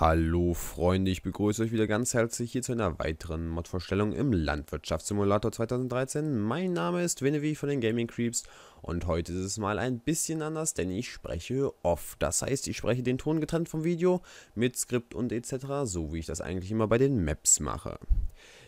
Hallo Freunde, ich begrüße euch wieder ganz herzlich hier zu einer weiteren Mod-Vorstellung im Landwirtschaftssimulator 2013. Mein Name ist Winnevi von den Gaming Creeps und heute ist es mal ein bisschen anders, denn ich spreche off. Das heißt, ich spreche den Ton getrennt vom Video mit Skript und etc., so wie ich das eigentlich immer bei den Maps mache.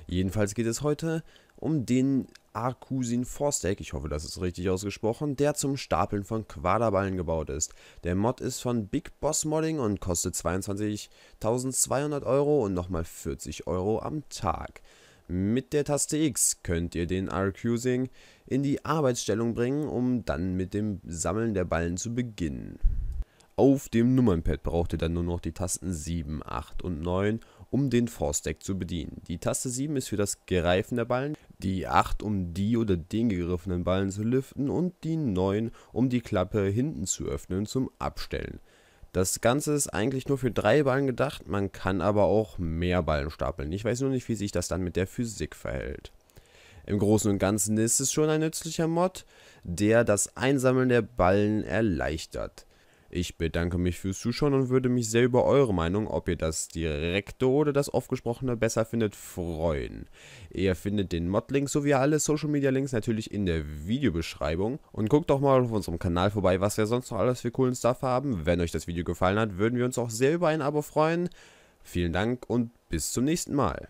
Jedenfalls geht es heute um den Arcusin Forstack, ich hoffe, das ist richtig ausgesprochen, der zum Stapeln von Quaderballen gebaut ist. Der Mod ist von Big Boss Modding und kostet 22.200 Euro und nochmal 40 Euro am Tag. Mit der Taste X könnt ihr den Arcusin in die Arbeitsstellung bringen, um dann mit dem Sammeln der Ballen zu beginnen. Auf dem Nummernpad braucht ihr dann nur noch die Tasten 7, 8 und 9, um den Force-Deck zu bedienen. Die Taste 7 ist für das Greifen der Ballen, die 8 um die oder den gegriffenen Ballen zu lüften und die 9 um die Klappe hinten zu öffnen zum Abstellen. Das Ganze ist eigentlich nur für drei Ballen gedacht, man kann aber auch mehr Ballen stapeln. Ich weiß nur nicht, wie sich das dann mit der Physik verhält. Im Großen und Ganzen ist es schon ein nützlicher Mod, der das Einsammeln der Ballen erleichtert. Ich bedanke mich fürs Zuschauen und würde mich sehr über eure Meinung, ob ihr das direkte oder das oftgesprochene besser findet, freuen. Ihr findet den Mod-Link sowie alle Social-Media-Links natürlich in der Videobeschreibung und guckt doch mal auf unserem Kanal vorbei, was wir sonst noch alles für coolen Stuff haben. Wenn euch das Video gefallen hat, würden wir uns auch sehr über ein Abo freuen. Vielen Dank und bis zum nächsten Mal.